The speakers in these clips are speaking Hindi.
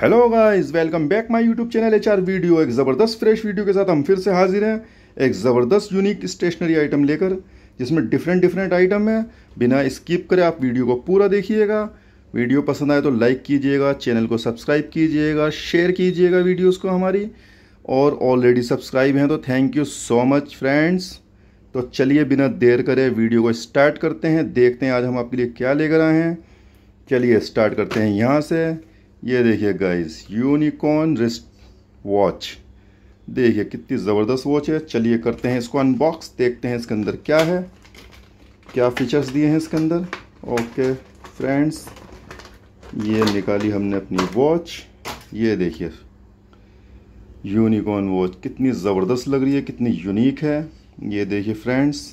hello guys welcome back my YouTube channel H R video एक ज़बरदस्त फ्रेश वीडियो के साथ हम फिर से हाजिर हैं एक ज़बरदस्त यूनिक स्टेशनरी आइटम लेकर जिसमें डिफरेंट डिफरेंट आइटम है बिना स्किप करे आप वीडियो को पूरा देखिएगा वीडियो पसंद आए तो लाइक कीजिएगा चैनल को सब्सक्राइब कीजिएगा शेयर कीजिएगा वीडियोज़ को हमारी और ऑलरेडी सब्सक्राइब हैं तो thank you so much friends तो चलिए बिना देर करे वीडियो को स्टार्ट करते हैं देखते हैं आज हम आपके लिए क्या लेकर आए हैं चलिए स्टार्ट करते हैं यहाँ से ये देखिए गाइस यूनिकॉर्न रिस्ट वॉच देखिए कितनी ज़बरदस्त वॉच है चलिए करते हैं इसको अनबॉक्स देखते हैं इसके अंदर क्या है क्या फीचर्स दिए हैं इसके अंदर ओके फ्रेंड्स ये निकाली हमने अपनी वॉच ये देखिए यूनिकॉर्न वॉच कितनी ज़बरदस्त लग रही है कितनी यूनिक है ये देखिए फ्रेंड्स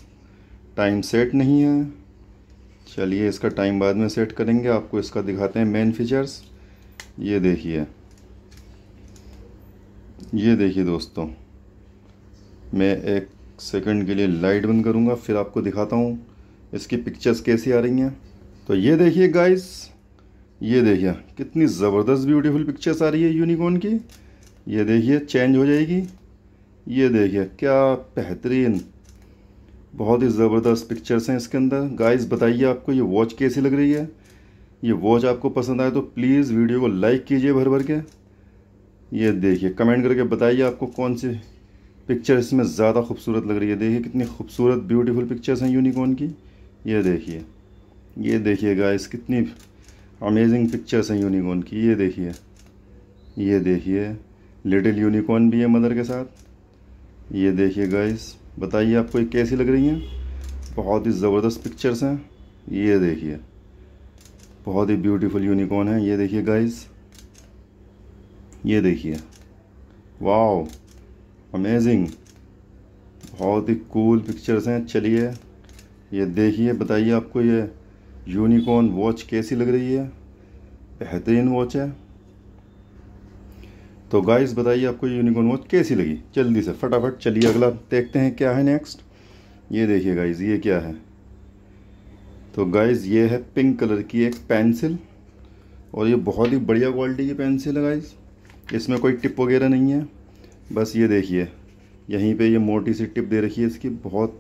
टाइम सेट नहीं है चलिए इसका टाइम बाद में सेट करेंगे आपको इसका दिखाते हैं मेन फीचर्स ये देखिए ये देखिए दोस्तों मैं एक सेकंड के लिए लाइट बंद करूँगा फिर आपको दिखाता हूँ इसकी पिक्चर्स कैसी आ रही हैं तो ये देखिए गाइस ये देखिए कितनी ज़बरदस्त ब्यूटीफुल पिक्चर्स आ रही है यूनिकॉर्न की ये देखिए चेंज हो जाएगी ये देखिए क्या बेहतरीन बहुत ही ज़बरदस्त पिक्चर्स हैं इसके अंदर गाइस बताइए आपको ये वॉच कैसी लग रही है ये वॉच आपको पसंद आए तो प्लीज़ वीडियो को लाइक कीजिए भर भर के ये देखिए कमेंट करके बताइए आपको कौन सी पिक्चर इसमें ज़्यादा खूबसूरत लग रही है देखिए कितनी खूबसूरत ब्यूटीफुल पिक्चर्स हैं यूनिकॉर्न की ये देखिए ये देखिए गाइस कितनी अमेजिंग पिक्चर्स हैं यूनिकॉर्न की ये देखिए ये देखिए लिटिल यूनिकॉर्न भी है मदर के साथ ये देखिए गाइस बताइए आपको ये कैसी लग रही हैं बहुत ही ज़बरदस्त पिक्चर्स हैं ये देखिए बहुत ही ब्यूटीफुल यूनिकॉर्न है ये देखिए गाइस ये देखिए वाओ अमेजिंग बहुत ही कूल पिक्चर्स हैं चलिए ये देखिए बताइए आपको ये यूनिकॉर्न वॉच कैसी लग रही है बेहतरीन वॉच है तो गाइस बताइए आपको यूनिकॉर्न वॉच कैसी लगी जल्दी से फटाफट चलिए अगला देखते हैं क्या है नेक्स्ट ये देखिए गाइस ये क्या है तो गाइज़ ये है पिंक कलर की एक पेंसिल और ये बहुत ही बढ़िया क्वालिटी की पेंसिल है गाइज़ इसमें कोई टिप वगैरह नहीं है बस ये देखिए यहीं पे ये मोटी सी टिप दे रखी है इसकी बहुत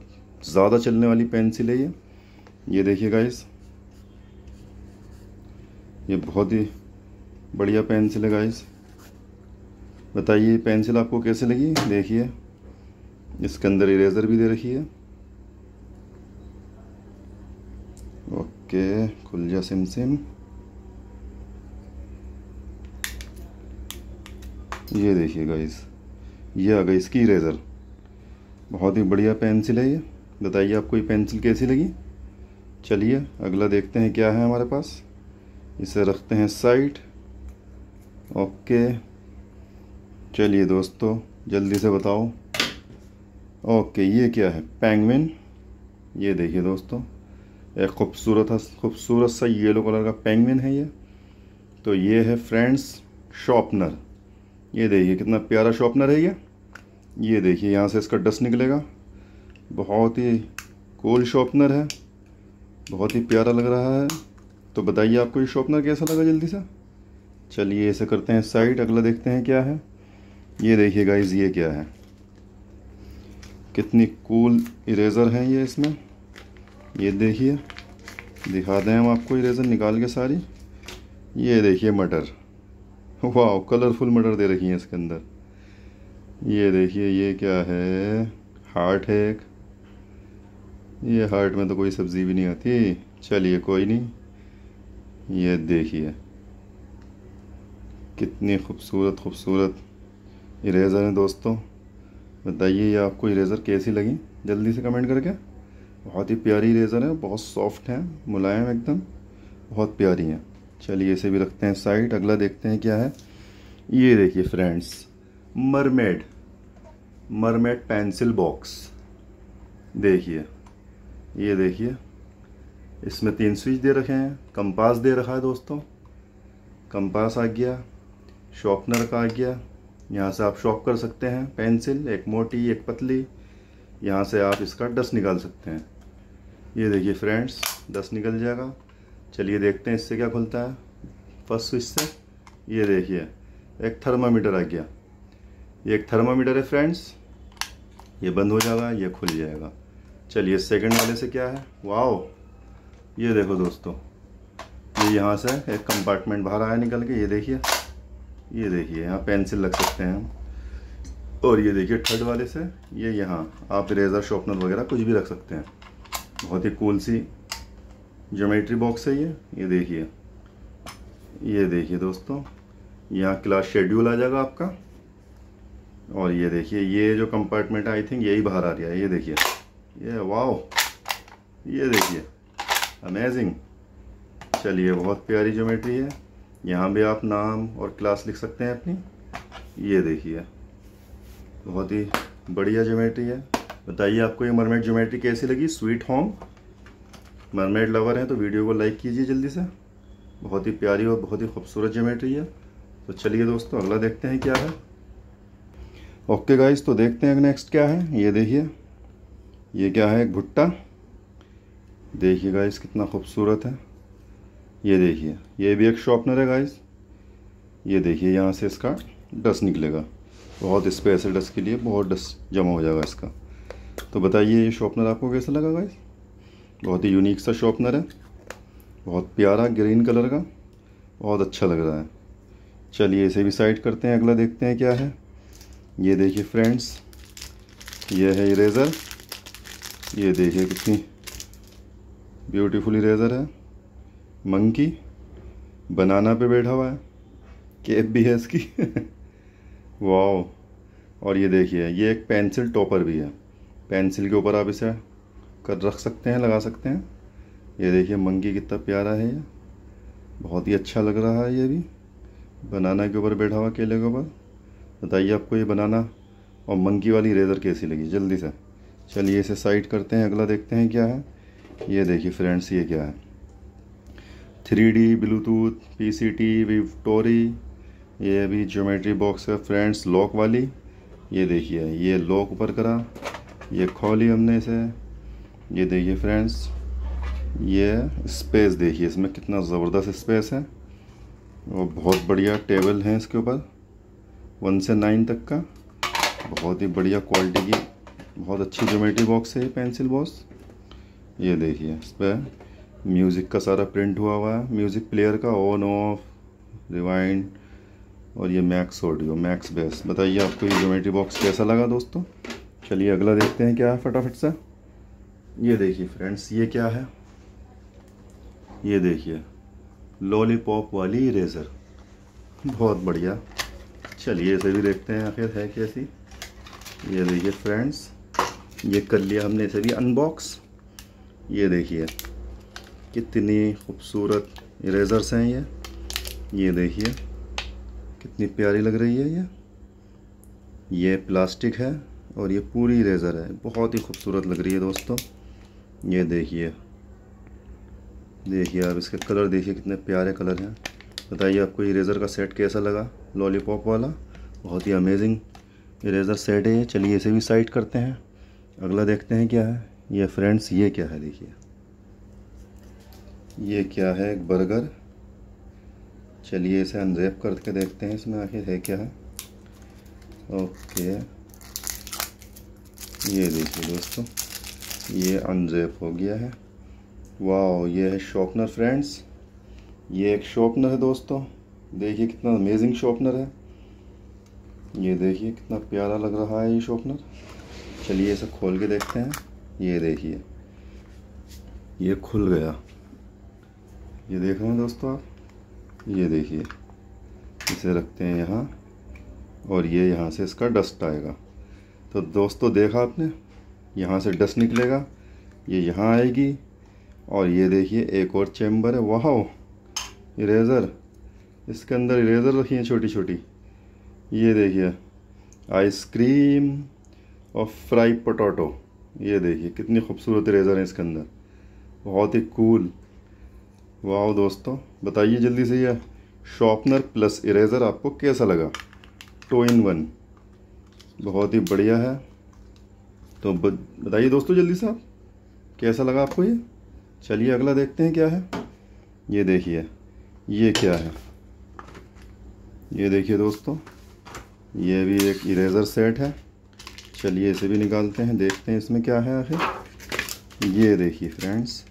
ज़्यादा चलने वाली पेंसिल है ये ये देखिए गाइज़ ये बहुत ही बढ़िया पेंसिल है गाइज़ बताइए पेंसिल आपको कैसे लगी देखिए इसके अंदर इरेज़र भी दे रखी है ओके खुल जा सिम सिम ये देखिए गाइस ये आ गई इसकी इरेज़र बहुत ही बढ़िया पेंसिल है ये बताइए आपको ये पेंसिल कैसी लगी चलिए अगला देखते हैं क्या है हमारे पास इसे रखते हैं साइड ओके चलिए दोस्तों जल्दी से बताओ ओके ये क्या है पेंगविन ये देखिए दोस्तों एक खूबसूरत खूबसूरत सा येलो कलर का पेंगविन है ये तो ये है फ्रेंड्स शॉपनर ये देखिए कितना प्यारा शॉपनर है ये ये देखिए यहाँ से इसका डस्ट निकलेगा बहुत ही कोल शॉपनर है बहुत ही प्यारा लग रहा है तो बताइए आपको ये शॉपनर कैसा लगा जल्दी से चलिए ऐसे करते हैं साइड अगला देखते हैं क्या है ये देखिए गाइज ये क्या है कितनी कूल इरेज़र है ये इसमें ये देखिए दिखा दें हम आपको इरेज़र निकाल के सारी ये देखिए मटर वाह कलरफुल मटर दे रखी हैं इसके अंदर ये देखिए ये क्या है हार्ट है एक ये हार्ट में तो कोई सब्ज़ी भी नहीं आती चलिए कोई नहीं ये देखिए कितनी खूबसूरत खूबसूरत इरेज़र हैं दोस्तों बताइए ये आपको इरेज़र कैसी लगी जल्दी से कमेंट करके बहुत ही प्यारी रेज़र है बहुत सॉफ्ट है मुलायम एकदम बहुत प्यारी है चलिए इसे भी रखते हैं साइड अगला देखते हैं क्या है ये देखिए friends mermaid mermaid pencil box देखिए ये देखिए इसमें तीन स्विच दे रखे हैं कंपास दे रखा है दोस्तों कंपास आ गया शॉर्पनर का आ गया यहाँ से आप शॉप कर सकते हैं पेंसिल एक मोटी एक पतली यहाँ से आप इसका डस्ट निकाल सकते हैं ये देखिए फ्रेंड्स दस निकल जाएगा चलिए देखते हैं इससे क्या खुलता है फर्स्ट स्विच से ये देखिए एक थर्मामीटर आ गया ये एक थर्मामीटर है फ्रेंड्स ये बंद हो जाएगा ये खुल जाएगा चलिए सेकंड वाले से क्या है वाओ ये देखो दोस्तों ये यहाँ से एक कंपार्टमेंट बाहर आया निकल के ये देखिए ये देखिए यहाँ पेंसिल लग सकते हैं हम और ये देखिए थर्ड वाले से ये यहाँ आप इरेजर शॉपनर वगैरह कुछ भी रख सकते हैं बहुत ही कूल सी जोमेट्री बॉक्स है ये ये देखिए ये देखिए दोस्तों यहाँ क्लास शेड्यूल आ जाएगा आपका और ये देखिए ये जो कंपार्टमेंट आई थिंक यही बाहर आ रहा है ये देखिए ये वाओ ये देखिए अमेजिंग चलिए बहुत प्यारी ज्योमेट्री है यहाँ भी आप नाम और क्लास लिख सकते हैं अपनी ये देखिए बहुत ही बढ़िया ज्योमेट्री है बताइए आपको ये मरमेड ज्योमेट्री कैसी लगी स्वीट होम मरमेड लवर हैं तो वीडियो को लाइक कीजिए जल्दी से बहुत ही प्यारी और बहुत ही खूबसूरत ज्योमेट्री है तो चलिए दोस्तों अगला देखते हैं क्या है ओके गाइस तो देखते हैं नेक्स्ट क्या है ये देखिए ये क्या है एक भुट्टा देखिए गाइस कितना खूबसूरत है ये देखिए ये भी एक शॉपनर है गाइस ये देखिए यहाँ से इसका डस्ट निकलेगा बहुत स्पेस है डस्ट के लिए बहुत डस्ट जमा हो जाएगा इसका तो बताइए ये शॉपनर आपको कैसा लगा गाइस बहुत ही यूनिक सा शॉपनर है बहुत प्यारा ग्रीन कलर का बहुत अच्छा लग रहा है चलिए इसे भी साइड करते हैं अगला देखते हैं क्या है ये देखिए फ्रेंड्स ये है इरेज़र ये देखिए कितनी ब्यूटीफुल इरेज़र है मंकी बनाना पे बैठा हुआ है केप भी है इसकी वाओ और ये देखिए ये एक पेंसिल टॉपर भी है पेंसिल के ऊपर आप इसे कर रख सकते हैं लगा सकते हैं ये देखिए मंकी कितना प्यारा है ये बहुत ही अच्छा लग रहा है ये भी बनाना के ऊपर बैठा हुआ केले के ऊपर बताइए आपको ये बनाना और मंकी वाली रेज़र कैसी लगी जल्दी से चलिए इसे साइड करते हैं अगला देखते हैं क्या है ये देखिए फ्रेंड्स ये क्या है three D Bluetooth P C T victory ये भी ज्योमेट्री बॉक्स है फ्रेंड्स लॉक वाली ये देखिए ये लॉक ऊपर करा ये खोली हमने इसे ये देखिए फ्रेंड्स ये स्पेस देखिए इसमें कितना ज़बरदस्त स्पेस है और बहुत बढ़िया टेबल है इसके ऊपर वन से नाइन तक का बहुत ही बढ़िया क्वालिटी की बहुत अच्छी जोमेट्री बॉक्स है पेंसिल बॉक्स ये देखिए इस पर म्यूज़िक का सारा प्रिंट हुआ हुआ है म्यूज़िक प्लेयर का ऑन ऑफ रिवाइंड और ये मैक्स ऑडियो मैक्स बेस बताइए आपको ये जोमेट्री बॉक्स कैसा लगा दोस्तों चलिए अगला देखते हैं क्या है फटाफट से ये देखिए फ्रेंड्स ये क्या है ये देखिए लॉलीपॉप वाली इरेज़र बहुत बढ़िया चलिए इसे भी देखते हैं आखिर है कैसी ये देखिए फ्रेंड्स ये कर लिया हमने इसे भी अनबॉक्स ये देखिए कितनी खूबसूरत इरेज़र्स हैं ये ये देखिए कितनी प्यारी लग रही है ये ये प्लास्टिक है और ये पूरी रेज़र है बहुत ही खूबसूरत लग रही है दोस्तों ये देखिए देखिए आप इसके कलर देखिए कितने प्यारे कलर हैं बताइए आपको ये रेज़र का सेट कैसा लगा लॉलीपॉप वाला बहुत ही अमेजिंग इरेज़र सेट है ये चलिए इसे भी साइड करते हैं अगला देखते हैं क्या है ये फ्रेंड्स ये क्या है देखिए ये क्या है एक बर्गर चलिए इसे अनरेप करके देखते हैं इसमें आखिर है क्या है ओके ये देखिए दोस्तों ये अनजेप हो गया है वाह ये है शॉपनर फ्रेंड्स ये एक शॉपनर है दोस्तों देखिए कितना अमेजिंग शॉपनर है ये देखिए कितना प्यारा लग रहा है ये शॉपनर चलिए इसे खोल के देखते हैं ये देखिए ये खुल गया ये देख रहे हैं दोस्तों आप ये देखिए इसे रखते हैं यहाँ और ये यहाँ से इसका डस्ट आएगा तो दोस्तों देखा आपने यहाँ से डस्ट निकलेगा ये यहाँ आएगी और ये देखिए एक और चैम्बर है वाह इरेज़र इसके अंदर इरेज़र रखी हैं छोटी छोटी ये देखिए आइसक्रीम और फ्राई पोटैटो ये देखिए कितनी खूबसूरत इरेज़र है इसके अंदर बहुत ही कूल वाह दोस्तों बताइए जल्दी से यह शॉपनर प्लस इरेज़र आपको कैसा लगा टू इन वन बहुत ही बढ़िया है तो बताइए दोस्तों जल्दी से आप कैसा लगा आपको ये चलिए अगला देखते हैं क्या है ये देखिए ये क्या है ये देखिए दोस्तों ये भी एक इरेज़र सेट है चलिए इसे भी निकालते हैं देखते हैं इसमें क्या है आखिर ये देखिए फ्रेंड्स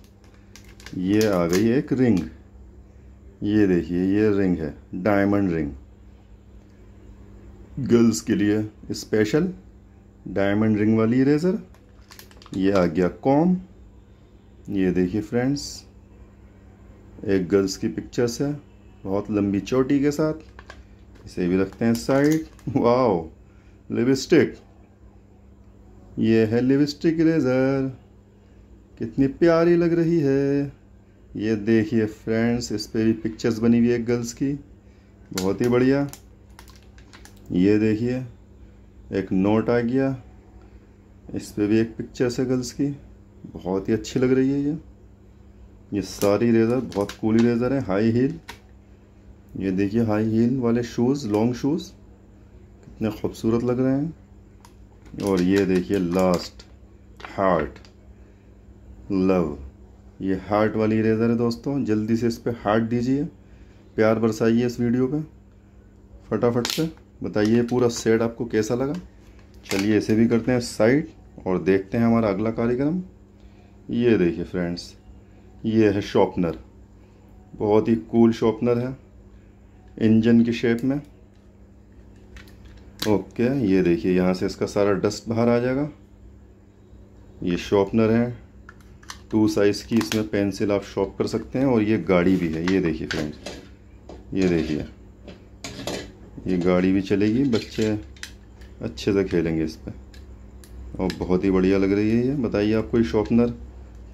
ये आ गई एक रिंग ये देखिए ये रिंग है डायमंड रिंग गर्ल्स के लिए स्पेशल डायमंड रिंग वाली इरेज़र ये आ गया कॉम ये देखिए फ्रेंड्स एक गर्ल्स की पिक्चर्स है बहुत लंबी चोटी के साथ इसे भी रखते हैं साइड वाओ लिपस्टिक ये है लिपस्टिक इरेज़र कितनी प्यारी लग रही है ये देखिए फ्रेंड्स इस पर भी पिक्चर्स बनी हुई है गर्ल्स की बहुत ही बढ़िया ये देखिए एक नोट आ गया इस पर भी एक पिक्चर्स है गर्ल्स की बहुत ही अच्छी लग रही है ये ये सारी रेज़र बहुत कूल रेज़र है हाई हील ये देखिए हाई हील वाले शूज़ लॉन्ग शूज़ कितने खूबसूरत लग रहे हैं और ये देखिए लास्ट हार्ट लव ये हार्ट वाली रेज़र है दोस्तों जल्दी से इस पर हार्ट दीजिए प्यार बरसाइए इस वीडियो पे फटाफट से बताइए पूरा सेट आपको कैसा लगा चलिए ऐसे भी करते हैं साइड और देखते हैं हमारा अगला कार्यक्रम ये देखिए फ्रेंड्स ये है शॉपनर बहुत ही कूल शॉपनर है इंजन की शेप में ओके ये देखिए यहाँ से इसका सारा डस्ट बाहर आ जाएगा ये शॉपनर है टू साइज़ की इसमें पेंसिल आप शॉप कर सकते हैं और ये गाड़ी भी है ये देखिए फ्रेंड्स ये देखिए ये गाड़ी भी चलेगी बच्चे अच्छे से खेलेंगे इस पर और बहुत ही बढ़िया लग रही है ये बताइए आपको ये शॉपनर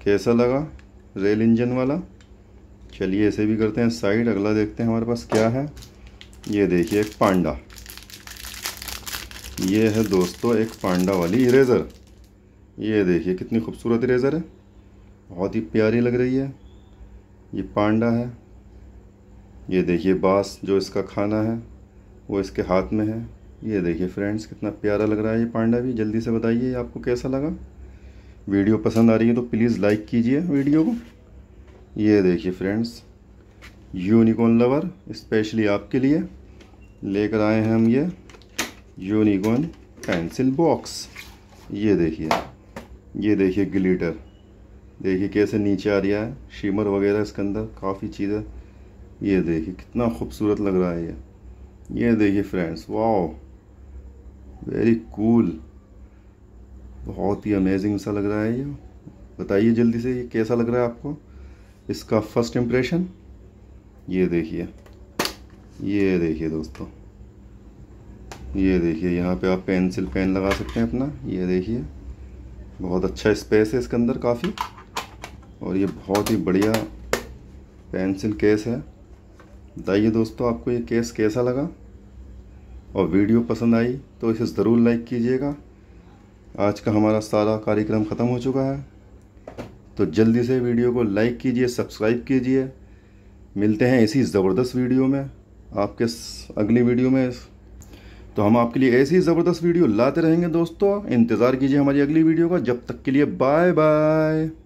कैसा लगा रेल इंजन वाला चलिए ऐसे भी करते हैं साइड अगला देखते हैं हमारे पास क्या है ये देखिए एक पांडा ये है दोस्तों एक पांडा वाली इरेज़र ये देखिए कितनी खूबसूरत इरेज़र है बहुत ही प्यारी लग रही है ये पांडा है ये देखिए बाँस जो इसका खाना है वो इसके हाथ में है ये देखिए फ्रेंड्स कितना प्यारा लग रहा है ये पांडा भी जल्दी से बताइए आपको कैसा लगा वीडियो पसंद आ रही है तो प्लीज़ लाइक कीजिए वीडियो को ये देखिए फ्रेंड्स यूनिकॉर्न लवर स्पेशली आपके लिए लेकर आए हैं हम ये यूनिकॉर्न पेंसिल बॉक्स ये देखिए ये देखिए ग्लिटर देखिए कैसे नीचे आ रहा है शिमर वगैरह इसके अंदर काफ़ी चीज़ें ये देखिए कितना खूबसूरत लग रहा है ये ये देखिए फ्रेंड्स वाओ वेरी कूल बहुत ही अमेजिंग सा लग रहा है ये बताइए जल्दी से ये कैसा लग रहा है आपको इसका फर्स्ट इम्प्रेशन ये देखिए ये देखिए दोस्तों ये देखिए यहाँ पे आप पेंसिल पेन लगा सकते हैं अपना ये देखिए बहुत अच्छा स्पेस है इसके अंदर काफ़ी और ये बहुत ही बढ़िया पेंसिल केस है बताइए दोस्तों आपको ये केस कैसा लगा और वीडियो पसंद आई तो इसे ज़रूर लाइक कीजिएगा आज का हमारा सारा कार्यक्रम ख़त्म हो चुका है तो जल्दी से वीडियो को लाइक कीजिए सब्सक्राइब कीजिए मिलते हैं इसी ज़बरदस्त वीडियो में आपके अगली वीडियो में तो हम आपके लिए ऐसी ज़बरदस्त वीडियो लाते रहेंगे दोस्तों इंतज़ार कीजिए हमारी अगली वीडियो का जब तक के लिए बाय बाय